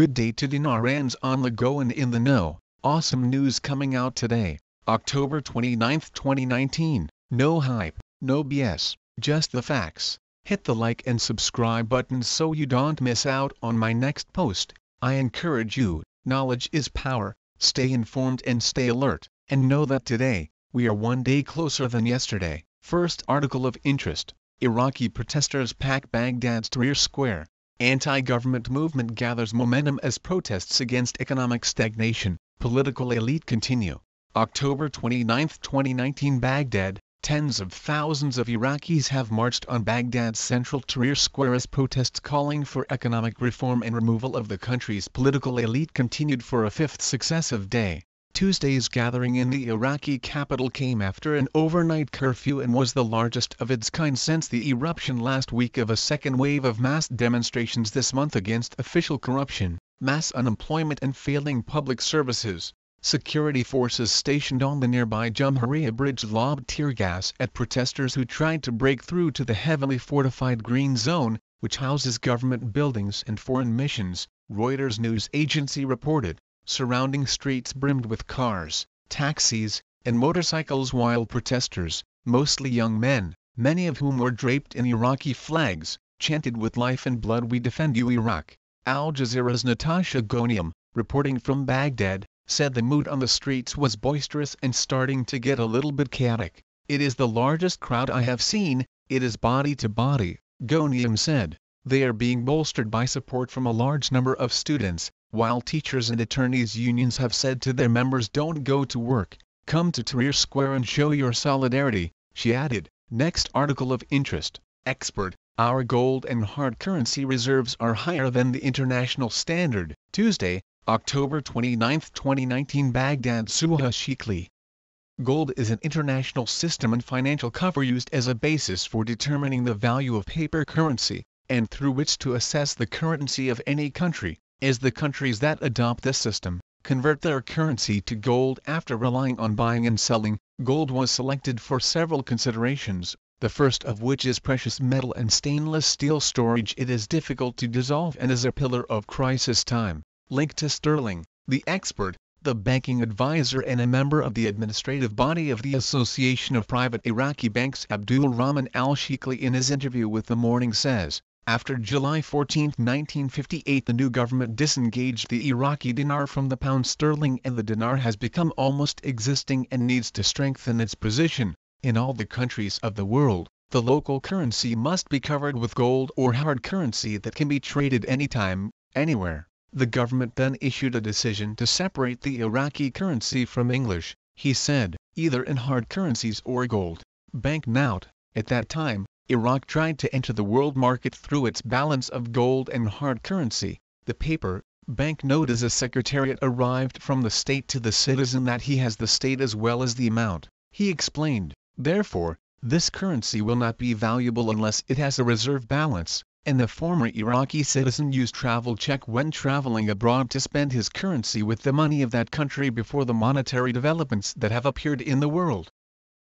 Good day to Dinarans on the go and in the know. Awesome news coming out today, October 29, 2019. No hype, no BS, just the facts. Hit the like and subscribe button so you don't miss out on my next post. I encourage you, knowledge is power, stay informed and stay alert, and know that today, we are one day closer than yesterday. First article of interest, Iraqi protesters pack Baghdad's Tahrir Square. Anti-government movement gathers momentum as protests against economic stagnation, political elite continue. October 29, 2019 Baghdad, tens of thousands of Iraqis have marched on Baghdad's central Tahrir Square as protests calling for economic reform and removal of the country's political elite continued for a fifth successive day. Tuesday's gathering in the Iraqi capital came after an overnight curfew and was the largest of its kind since the eruption last week of a second wave of mass demonstrations this month against official corruption, mass unemployment and failing public services. Security forces stationed on the nearby Jumhuriya Bridge lobbed tear gas at protesters who tried to break through to the heavily fortified Green Zone, which houses government buildings and foreign missions, Reuters news agency reported surrounding streets brimmed with cars, taxis, and motorcycles while protesters, mostly young men, many of whom were draped in Iraqi flags, chanted with life and blood We defend you Iraq. Al Jazeera's Natasha Goniam, reporting from Baghdad, said the mood on the streets was boisterous and starting to get a little bit chaotic. It is the largest crowd I have seen, it is body to body, Goniam said. They are being bolstered by support from a large number of students, while teachers and attorneys unions have said to their members don't go to work, come to Tahrir Square and show your solidarity, she added. Next article of interest, expert, our gold and hard currency reserves are higher than the international standard. Tuesday, October 29, 2019 Baghdad Suha Shikli. Gold is an international system and financial cover used as a basis for determining the value of paper currency, and through which to assess the currency of any country as the countries that adopt this system convert their currency to gold after relying on buying and selling. Gold was selected for several considerations, the first of which is precious metal and stainless steel storage. It is difficult to dissolve and is a pillar of crisis time. Linked to sterling, the expert, the banking advisor and a member of the administrative body of the Association of Private Iraqi Banks Abdul Rahman al-Shikli in his interview with The Morning says, after July 14, 1958 the new government disengaged the Iraqi dinar from the pound sterling and the dinar has become almost existing and needs to strengthen its position. In all the countries of the world, the local currency must be covered with gold or hard currency that can be traded anytime, anywhere. The government then issued a decision to separate the Iraqi currency from English, he said, either in hard currencies or gold. Banknote, at that time, Iraq tried to enter the world market through its balance of gold and hard currency. The paper banknote as a secretariat arrived from the state to the citizen that he has the state as well as the amount. He explained, therefore, this currency will not be valuable unless it has a reserve balance, and the former Iraqi citizen used travel check when traveling abroad to spend his currency with the money of that country before the monetary developments that have appeared in the world.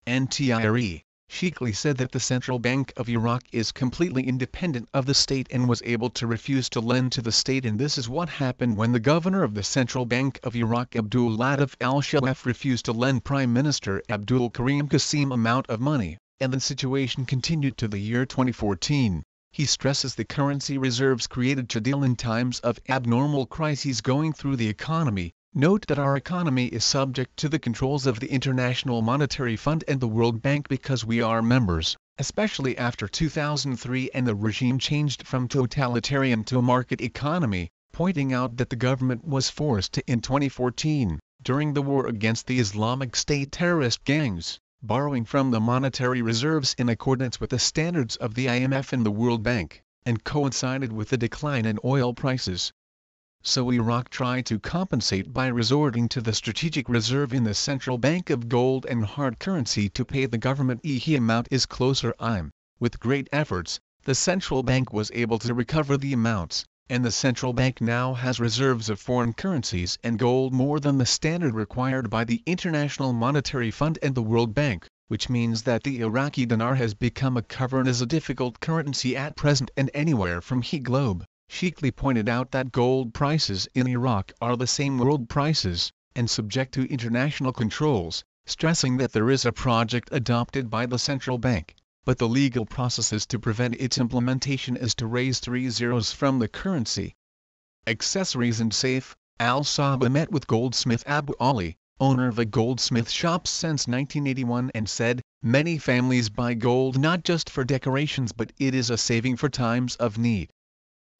NTIRE Sheikhly said that the Central Bank of Iraq is completely independent of the state and was able to refuse to lend to the state and this is what happened when the governor of the Central Bank of Iraq Abdul Latif al-Shelaf refused to lend Prime Minister Abdul Karim Qasim amount of money, and the situation continued to the year 2014. He stresses the currency reserves created to deal in times of abnormal crises going through the economy, Note that our economy is subject to the controls of the International Monetary Fund and the World Bank because we are members, especially after 2003 and the regime changed from totalitarian to a market economy, pointing out that the government was forced to in 2014, during the war against the Islamic State terrorist gangs, borrowing from the monetary reserves in accordance with the standards of the IMF and the World Bank, and coincided with the decline in oil prices so Iraq tried to compensate by resorting to the strategic reserve in the central bank of gold and hard currency to pay the government EHE amount is closer I'm. With great efforts, the central bank was able to recover the amounts, and the central bank now has reserves of foreign currencies and gold more than the standard required by the International Monetary Fund and the World Bank, which means that the Iraqi dinar has become a cover and is a difficult currency at present and anywhere from he globe. Sheikhli pointed out that gold prices in Iraq are the same world prices, and subject to international controls, stressing that there is a project adopted by the central bank, but the legal processes to prevent its implementation is to raise three zeros from the currency. Accessories and safe, Al Saba met with goldsmith Abu Ali, owner of a goldsmith shop since 1981 and said, Many families buy gold not just for decorations but it is a saving for times of need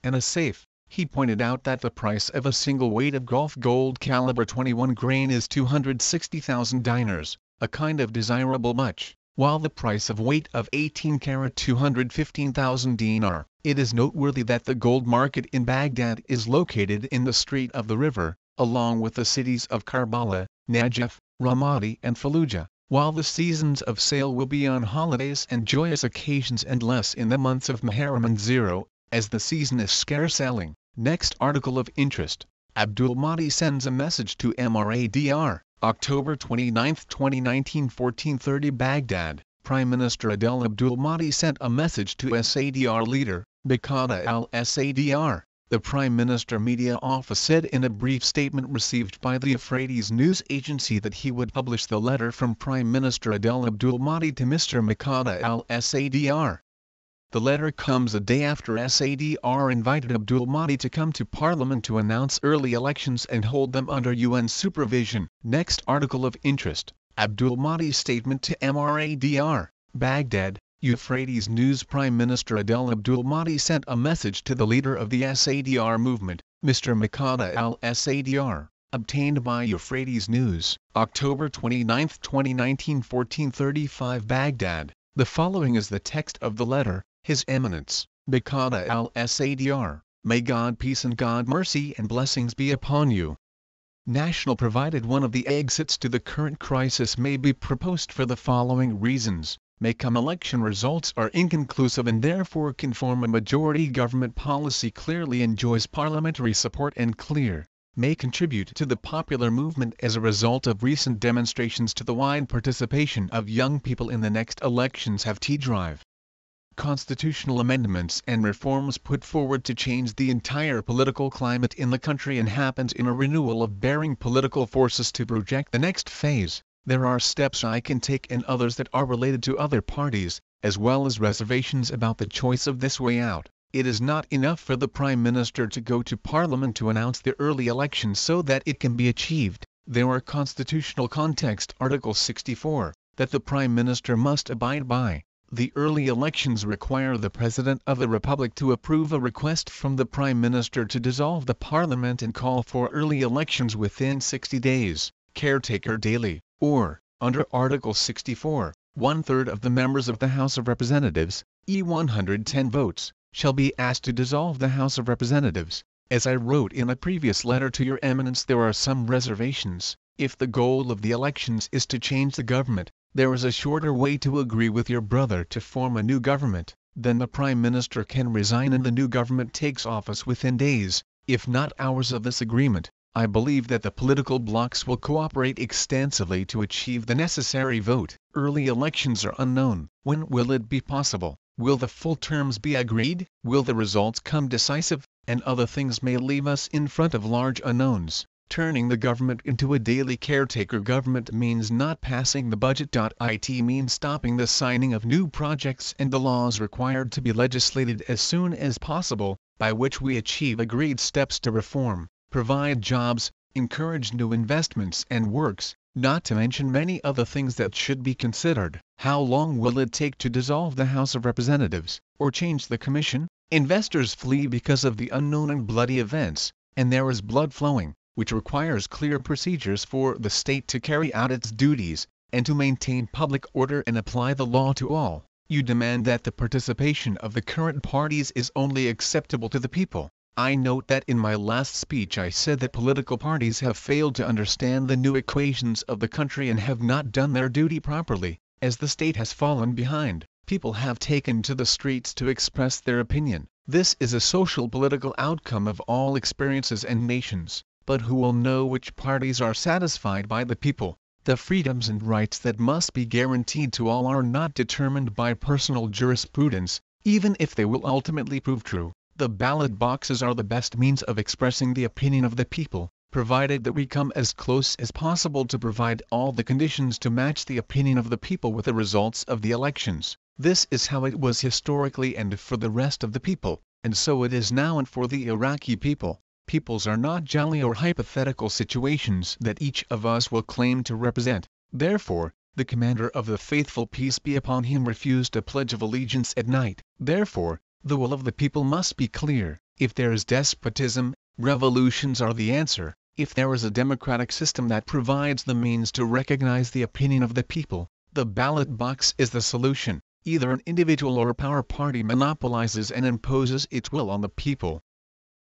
and a safe. He pointed out that the price of a single weight of golf gold caliber 21 grain is 260,000 diners, a kind of desirable much, while the price of weight of 18 karat 215,000 dinar. It is noteworthy that the gold market in Baghdad is located in the street of the river, along with the cities of Karbala, Najaf, Ramadi and Fallujah, while the seasons of sale will be on holidays and joyous occasions and less in the months of Muharram and Zero as the season is scarce selling, next article of interest, Abdul Mahdi sends a message to MRADR, October 29, 2019 1430 Baghdad, Prime Minister Adel Abdul Mahdi sent a message to SADR leader, Bakada al-Sadr, the Prime Minister Media Office said in a brief statement received by the Euphrates news agency that he would publish the letter from Prime Minister Adel Abdul Mahdi to Mr. Mikada al-Sadr. The letter comes a day after SADR invited Abdul Mahdi to come to parliament to announce early elections and hold them under UN supervision. Next article of interest, Abdul Mahdi's statement to MRADR, Baghdad, Euphrates News Prime Minister Adel Abdul Mahdi sent a message to the leader of the SADR movement, Mr. Makata al-SADR, obtained by Euphrates News. October 29, 2019 1435 Baghdad. The following is the text of the letter, his Eminence, Baqada al-Sadr, may God peace and God mercy and blessings be upon you. National provided one of the exits to the current crisis may be proposed for the following reasons may come election results are inconclusive and therefore can form a majority government policy clearly enjoys parliamentary support and clear, may contribute to the popular movement as a result of recent demonstrations to the wide participation of young people in the next elections have T-Drive constitutional amendments and reforms put forward to change the entire political climate in the country and happens in a renewal of bearing political forces to project the next phase. There are steps I can take and others that are related to other parties, as well as reservations about the choice of this way out. It is not enough for the Prime Minister to go to Parliament to announce the early election so that it can be achieved. There are constitutional context Article 64, that the Prime Minister must abide by, the early elections require the President of the Republic to approve a request from the Prime Minister to dissolve the Parliament and call for early elections within 60 days, caretaker daily, or, under Article 64, one third of the members of the House of Representatives, e 110 votes, shall be asked to dissolve the House of Representatives. As I wrote in a previous letter to Your Eminence there are some reservations, if the goal of the elections is to change the government, there is a shorter way to agree with your brother to form a new government, then the Prime Minister can resign and the new government takes office within days, if not hours of this agreement. I believe that the political blocs will cooperate extensively to achieve the necessary vote. Early elections are unknown. When will it be possible? Will the full terms be agreed? Will the results come decisive? And other things may leave us in front of large unknowns. Turning the government into a daily caretaker government means not passing the budget. It means stopping the signing of new projects and the laws required to be legislated as soon as possible, by which we achieve agreed steps to reform, provide jobs, encourage new investments and works, not to mention many other things that should be considered. How long will it take to dissolve the House of Representatives, or change the Commission? Investors flee because of the unknown and bloody events, and there is blood flowing which requires clear procedures for the state to carry out its duties, and to maintain public order and apply the law to all, you demand that the participation of the current parties is only acceptable to the people. I note that in my last speech I said that political parties have failed to understand the new equations of the country and have not done their duty properly, as the state has fallen behind people have taken to the streets to express their opinion. This is a social political outcome of all experiences and nations but who will know which parties are satisfied by the people. The freedoms and rights that must be guaranteed to all are not determined by personal jurisprudence, even if they will ultimately prove true. The ballot boxes are the best means of expressing the opinion of the people, provided that we come as close as possible to provide all the conditions to match the opinion of the people with the results of the elections. This is how it was historically and for the rest of the people, and so it is now and for the Iraqi people peoples are not jolly or hypothetical situations that each of us will claim to represent. Therefore, the commander of the faithful peace be upon him refused a pledge of allegiance at night. Therefore, the will of the people must be clear. If there is despotism, revolutions are the answer. If there is a democratic system that provides the means to recognize the opinion of the people, the ballot box is the solution. Either an individual or a power party monopolizes and imposes its will on the people,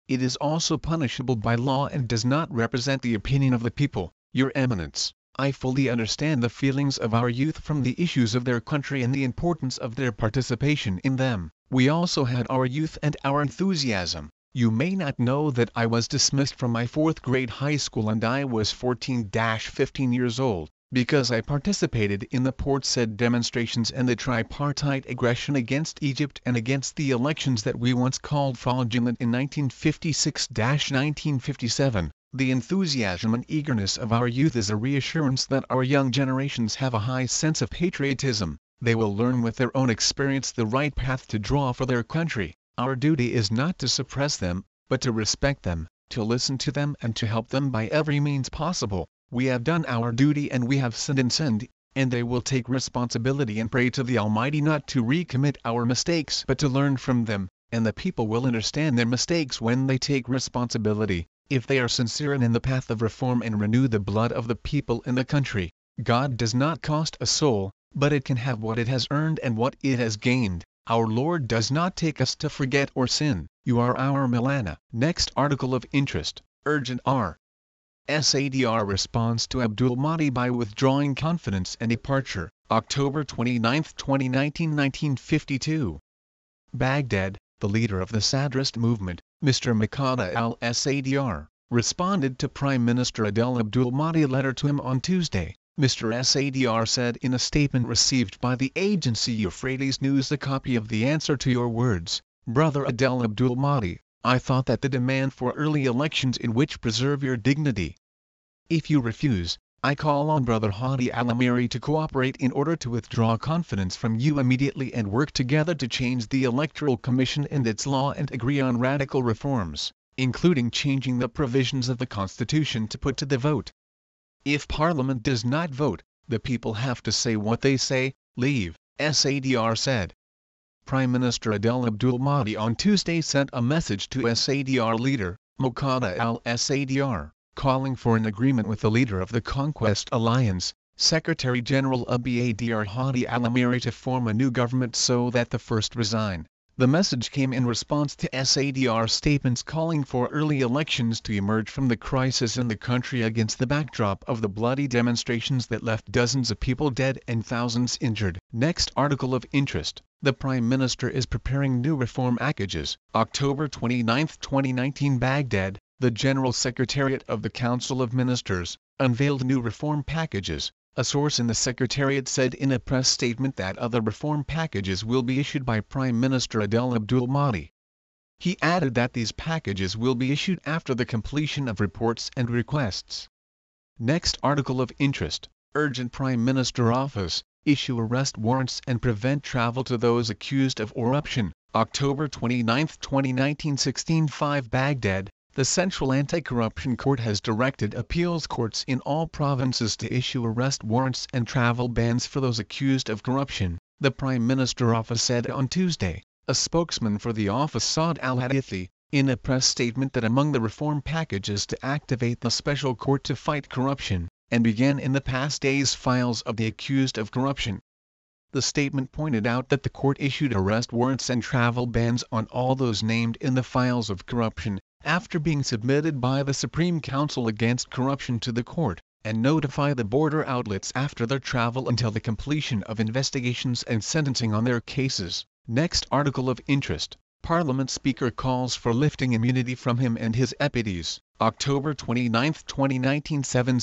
it is also punishable by law and does not represent the opinion of the people, Your Eminence. I fully understand the feelings of our youth from the issues of their country and the importance of their participation in them. We also had our youth and our enthusiasm. You may not know that I was dismissed from my fourth grade high school and I was 14-15 years old because I participated in the port said demonstrations and the tripartite aggression against Egypt and against the elections that we once called fraudulent in 1956-1957. The enthusiasm and eagerness of our youth is a reassurance that our young generations have a high sense of patriotism. They will learn with their own experience the right path to draw for their country. Our duty is not to suppress them, but to respect them, to listen to them and to help them by every means possible. We have done our duty and we have sinned and sinned, and they will take responsibility and pray to the Almighty not to recommit our mistakes but to learn from them, and the people will understand their mistakes when they take responsibility, if they are sincere and in the path of reform and renew the blood of the people in the country. God does not cost a soul, but it can have what it has earned and what it has gained. Our Lord does not take us to forget or sin. You are our Milana. Next article of interest, urgent R. SADR responds to Abdul Mahdi by withdrawing confidence and departure, October 29, 2019 1952. Baghdad, the leader of the Sadrist movement, Mr. Mikada al-Sadr, responded to Prime Minister Adel Abdul Mahdi's letter to him on Tuesday. Mr. Sadr said in a statement received by the agency Euphrates News a copy of the answer to your words, Brother Adel Abdul Mahdi, I thought that the demand for early elections in which preserve your dignity. If you refuse, I call on Brother Hadi Alamiri to cooperate in order to withdraw confidence from you immediately and work together to change the Electoral Commission and its law and agree on radical reforms, including changing the provisions of the Constitution to put to the vote. If Parliament does not vote, the people have to say what they say, leave, SADR said. Prime Minister Adel Abdul Mahdi on Tuesday sent a message to SADR leader, Moqtada al-Sadr, calling for an agreement with the leader of the Conquest Alliance, Secretary-General Abdel Hadi al-Amiri to form a new government so that the first resign, the message came in response to SADR statements calling for early elections to emerge from the crisis in the country against the backdrop of the bloody demonstrations that left dozens of people dead and thousands injured. Next article of interest. The Prime Minister is preparing new reform packages. October 29, 2019 Baghdad, the General Secretariat of the Council of Ministers, unveiled new reform packages, a source in the Secretariat said in a press statement that other reform packages will be issued by Prime Minister Adel Abdul Mahdi. He added that these packages will be issued after the completion of reports and requests. Next article of interest, urgent Prime Minister Office, issue arrest warrants and prevent travel to those accused of corruption, October 29, 2019 16 5 Baghdad, the Central Anti-Corruption Court has directed appeals courts in all provinces to issue arrest warrants and travel bans for those accused of corruption, the Prime Minister office said on Tuesday. A spokesman for the office Saad al-Hadithi, in a press statement that among the reform packages to activate the special court to fight corruption, and began in the past days files of the accused of corruption. The statement pointed out that the court issued arrest warrants and travel bans on all those named in the files of corruption, after being submitted by the Supreme Council Against Corruption to the court, and notify the border outlets after their travel until the completion of investigations and sentencing on their cases. Next article of interest Parliament Speaker calls for lifting immunity from him and his deputies, October 29, 2019 7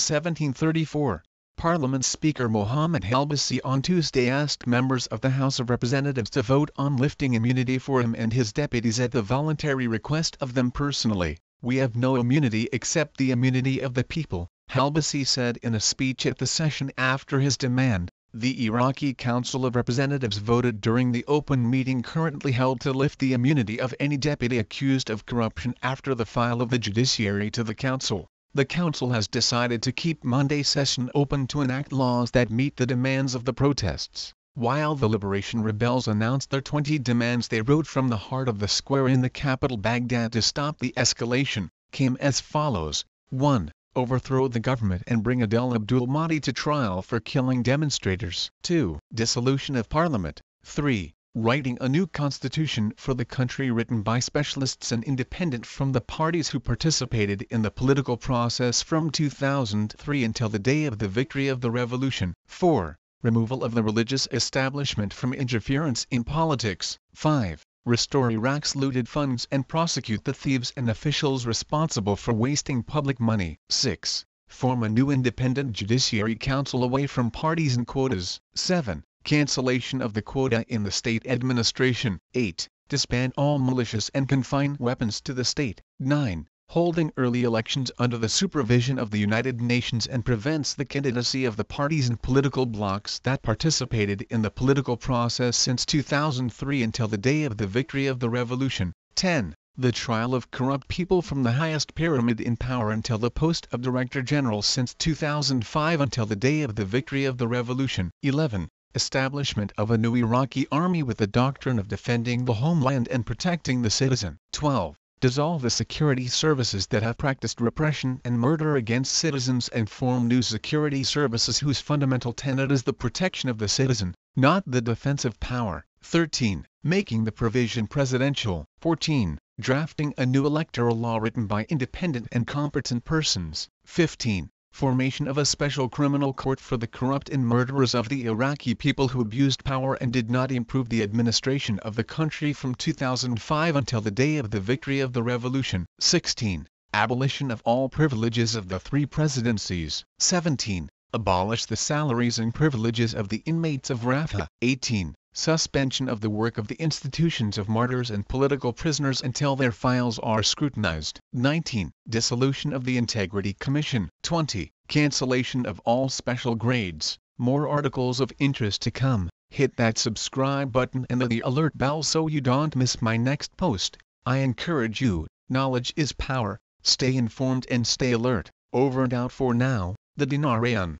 Parliament Speaker Mohammed el on Tuesday asked members of the House of Representatives to vote on lifting immunity for him and his deputies at the voluntary request of them personally. We have no immunity except the immunity of the people, el said in a speech at the session after his demand. The Iraqi Council of Representatives voted during the open meeting currently held to lift the immunity of any deputy accused of corruption after the file of the judiciary to the council the council has decided to keep Monday session open to enact laws that meet the demands of the protests. While the Liberation Rebels announced their 20 demands they wrote from the heart of the square in the capital Baghdad to stop the escalation, came as follows. 1. Overthrow the government and bring Adel Abdul Mahdi to trial for killing demonstrators. 2. Dissolution of Parliament. 3 writing a new constitution for the country written by specialists and independent from the parties who participated in the political process from 2003 until the day of the victory of the revolution. 4. Removal of the religious establishment from interference in politics. 5. Restore Iraq's looted funds and prosecute the thieves and officials responsible for wasting public money. 6. Form a new independent judiciary council away from parties and quotas. 7 Cancellation of the quota in the state administration. 8. Disband all militias and confine weapons to the state. 9. Holding early elections under the supervision of the United Nations and prevents the candidacy of the parties and political blocs that participated in the political process since 2003 until the day of the victory of the revolution. 10. The trial of corrupt people from the highest pyramid in power until the post of Director General since 2005 until the day of the victory of the revolution. 11. Establishment of a new Iraqi army with the doctrine of defending the homeland and protecting the citizen. 12. Dissolve the security services that have practiced repression and murder against citizens and form new security services whose fundamental tenet is the protection of the citizen, not the defense of power. 13. Making the provision presidential. 14. Drafting a new electoral law written by independent and competent persons. 15 formation of a special criminal court for the corrupt and murderers of the Iraqi people who abused power and did not improve the administration of the country from 2005 until the day of the victory of the revolution. 16. Abolition of all privileges of the three presidencies. 17. Abolish the salaries and privileges of the inmates of Rafah. 18 suspension of the work of the institutions of martyrs and political prisoners until their files are scrutinized. 19. Dissolution of the Integrity Commission. 20. Cancellation of all special grades. More articles of interest to come. Hit that subscribe button and the alert bell so you don't miss my next post. I encourage you, knowledge is power, stay informed and stay alert. Over and out for now, the Dinarian.